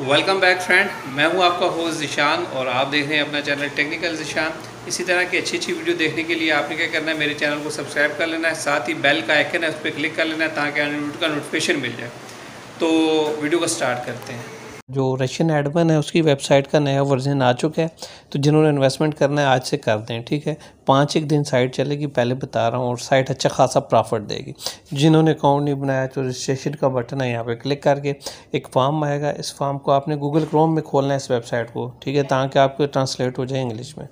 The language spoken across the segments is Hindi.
वेलकम बैक फ्रेंड मैं हूं आपका होस्ट जिशान और आप देख रहे हैं अपना चैनल टेक्निकल जिशान इसी तरह की अच्छी अच्छी वीडियो देखने के लिए आपने क्या करना है मेरे चैनल को सब्सक्राइब कर लेना है साथ ही बेल का आइकन है उस पर क्लिक कर लेना है ताकि का नोटिफिकेशन मिल जाए तो वीडियो का स्टार्ट करते हैं जो रशियन एडमन है उसकी वेबसाइट का नया वर्जन आ चुका है तो जिन्होंने इन्वेस्टमेंट करना है आज से कर दें ठीक है पाँच एक दिन साइट चलेगी पहले बता रहा हूँ और साइट अच्छा खासा प्रॉफिट देगी जिन्होंने अकाउंट नहीं बनाया तो रजिस्ट्रेशन का बटन है यहाँ पे क्लिक करके एक फॉर्म आएगा इस फॉर्म को आपने गूगल क्रोम में खोलना है इस वेबसाइट को ठीक है ताकि आपको ट्रांसलेट हो जाए इंग्लिश में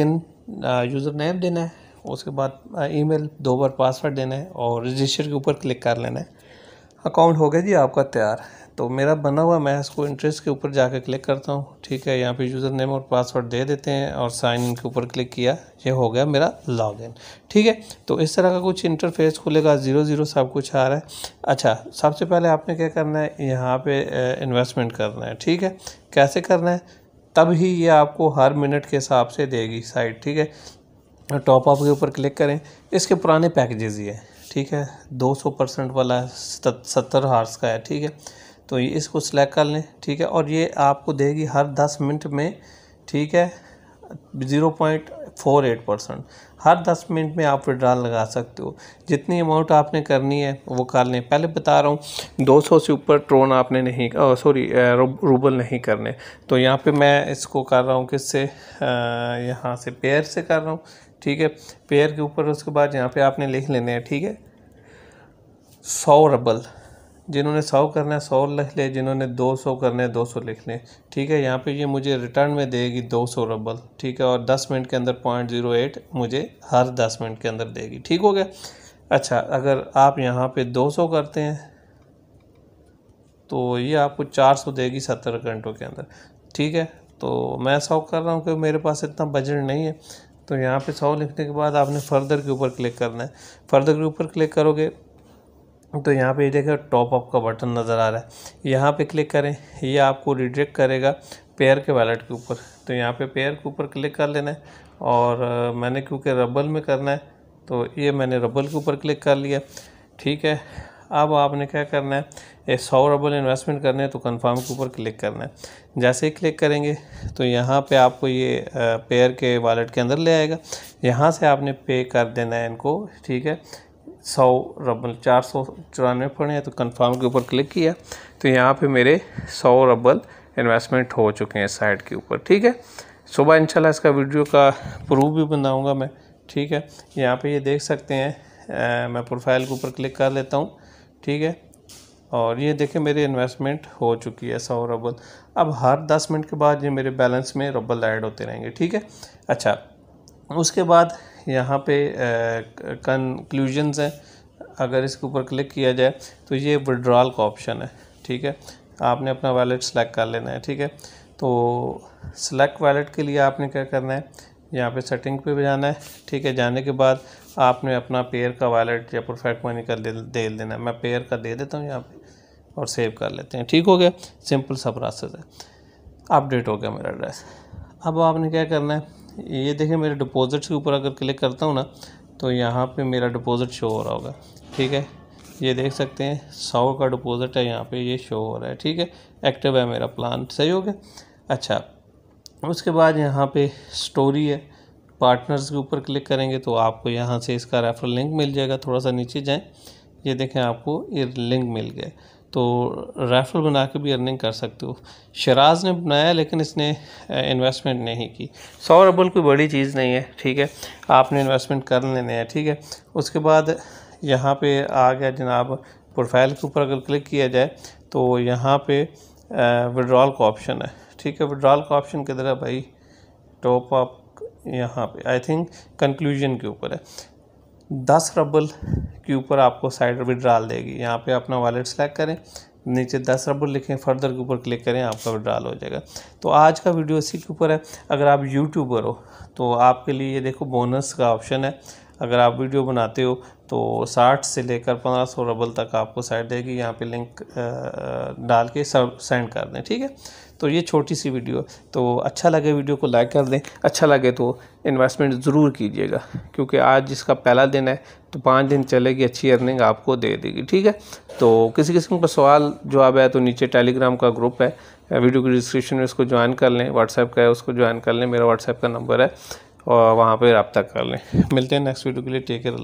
इन यूज़र नेम देना है उसके बाद ईमेल दो बार पासवर्ड देना है और रजिस्टर के ऊपर क्लिक कर लेना है अकाउंट हो गया जी आपका तैयार तो मेरा बना हुआ मैं इसको इंटरेस्ट के ऊपर जाकर क्लिक करता हूँ ठीक है यहाँ पे यूज़र नेम और पासवर्ड दे देते हैं और साइन इन के ऊपर क्लिक किया ये हो गया मेरा लॉगिन ठीक है तो इस तरह का कुछ इंटरफेस खुलेगा ज़ीरो ज़ीरो सब कुछ आ रहा है अच्छा सबसे पहले आपने क्या करना है यहाँ पर इन्वेस्टमेंट करना है ठीक है कैसे करना है तब ही ये आपको हर मिनट के हिसाब से देगी साइट ठीक है टॉप अप के ऊपर क्लिक करें इसके पुराने पैकेजेज ही हैं ठीक है 200 परसेंट वाला सत्तर हार्स का है ठीक है तो ये इसको सिलेक्ट कर लें ठीक है और ये आपको देगी हर दस मिनट में ठीक है zero point four eight percent हर दस मिनट में आप विड्रॉल लगा सकते हो जितनी अमाउंट आपने करनी है वो कर लें पहले बता रहा हूँ 200 से ऊपर ट्रोन आपने नहीं सॉरी रूबल नहीं करने तो यहाँ पे मैं इसको कर रहा हूँ किससे यहाँ से पेयर से कर रहा हूँ ठीक है पेयर के ऊपर उसके बाद यहाँ पे आपने लिख लेने हैं ठीक है सौ रबल जिन्होंने सौ करना है सौ लिख ले जिन्होंने दो सौ करना है दो सौ लिख लें ठीक है यहाँ पे ये मुझे रिटर्न में देगी दो सौ रबल ठीक है और दस मिनट के अंदर पॉइंट ज़ीरो एट मुझे हर दस मिनट के अंदर देगी ठीक हो गया अच्छा अगर आप यहाँ पे दो सौ करते हैं तो ये आपको चार सौ देगी सत्तर घंटों के अंदर ठीक है तो मैं सौ कर रहा हूँ क्योंकि मेरे पास इतना बजट नहीं है तो यहाँ पे सौ लिखने के बाद आपने फर्दर के ऊपर क्लिक करना है फर्दर के ऊपर क्लिक करोगे तो यहाँ पे देखें टॉप अप का बटन नज़र आ रहा है यहाँ पे क्लिक करें ये आपको रिडेक्ट करेगा पेयर के वैलेट के ऊपर तो यहाँ पे पेयर के ऊपर क्लिक कर लेना है और मैंने क्योंकि रबल में करना है तो ये मैंने रबल के ऊपर क्लिक कर लिया ठीक है अब आपने क्या करना है ये सौ रबल इन्वेस्टमेंट करने है तो कन्फर्म के ऊपर क्लिक करना है जैसे ही क्लिक करेंगे तो यहाँ पर आपको ये पेयर के वॉलेट के अंदर ले आएगा यहाँ से आपने पे कर देना है इनको ठीक है सौ रबल चार सौ चौरानवे पड़े हैं तो कंफर्म के ऊपर क्लिक किया तो यहाँ पे मेरे सौ रबल इन्वेस्टमेंट हो चुके हैं साइट के ऊपर ठीक है सुबह इंशाल्लाह इसका वीडियो का प्रूफ भी बनाऊँगा मैं ठीक है यहाँ पे ये यह देख सकते हैं आ, मैं प्रोफाइल के ऊपर क्लिक कर लेता हूँ ठीक है और ये देखें मेरी इन्वेस्टमेंट हो चुकी है सौ रबल अब हर दस मिनट के बाद ये मेरे बैलेंस में रबल ऐड होते रहेंगे ठीक है अच्छा उसके बाद यहाँ पे कंक्लूजन्स हैं अगर इसके ऊपर क्लिक किया जाए तो ये विड्रॉल का ऑप्शन है ठीक है आपने अपना वैलेट सेलेक्ट कर लेना है ठीक है तो सेलेक्ट वैलेट के लिए आपने क्या करना है यहाँ पे सेटिंग पे भी जाना है ठीक है जाने के बाद आपने अपना पेयर का वैलेट या परफेक्ट मनी का दे, दे देना है मैं पेयर का दे देता हूँ यहाँ पे और सेव कर लेते हैं ठीक हो गया सिंपल सा प्रोसेस है अपडेट हो गया मेरा एड्रेस अब आपने क्या करना है ये देखें मेरे डिपॉज़िट्स के ऊपर अगर क्लिक करता हूँ ना तो यहाँ पे मेरा डिपॉज़िट शो हो रहा होगा ठीक है ये देख सकते हैं सौ का डिपॉज़िट है यहाँ पे ये शो हो रहा है ठीक है एक्टिव है मेरा प्लान सही हो गया अच्छा उसके बाद यहाँ पे स्टोरी है पार्टनर्स के ऊपर क्लिक करेंगे तो आपको यहाँ से इसका रेफरल लिंक मिल जाएगा थोड़ा सा नीचे जाएँ ये देखें आपको ये लिंक मिल गया तो राइफ़ल बना के भी अर्निंग कर सकते हो शराज ने बनाया लेकिन इसने इन्वेस्टमेंट नहीं की सौ रबल कोई बड़ी चीज़ नहीं है ठीक है आपने इन्वेस्टमेंट कर लेने हैं ठीक है उसके बाद यहाँ पे आ गया जनाब प्रोफाइल के ऊपर अगर क्लिक किया जाए तो यहाँ पे विड्रॉल का ऑप्शन है ठीक है विड्रॉल का ऑप्शन किधर है भाई टॉप अप यहाँ पे आई थिंक कंक्लूजन के ऊपर है दस रबल के ऊपर आपको साइड विड्राल देगी यहाँ पे अपना वॉलेट सेलेक्ट करें नीचे दस रबर लिखें फर्दर के ऊपर क्लिक करें आपका विड्रॉल हो जाएगा तो आज का वीडियो इसी के ऊपर है अगर आप यूट्यूबर हो तो आपके लिए ये देखो बोनस का ऑप्शन है अगर आप वीडियो बनाते हो तो 60 से लेकर 1500 रबल तक आपको साइड देगी यहाँ पे लिंक डाल के सब सेंड कर दें ठीक है तो ये छोटी सी वीडियो तो अच्छा लगे वीडियो को लाइक कर दें अच्छा लगे तो इन्वेस्टमेंट ज़रूर कीजिएगा क्योंकि आज जिसका पहला दिन है तो पाँच दिन चलेगी अच्छी अर्निंग आपको दे देगी ठीक है तो किसी किस्म का सवाल जो आप है तो नीचे टेलीग्राम का ग्रुप है वीडियो की डिस्क्रिप्शन में उसको ज्वाइन कर लें व्हाट्सएप का है उसको ज्वाइन कर लें मेरा व्हाट्सएप का नंबर है और वहाँ पर रबता कर लें मिलते हैं नेक्स्ट वीडियो के लिए टेक केयर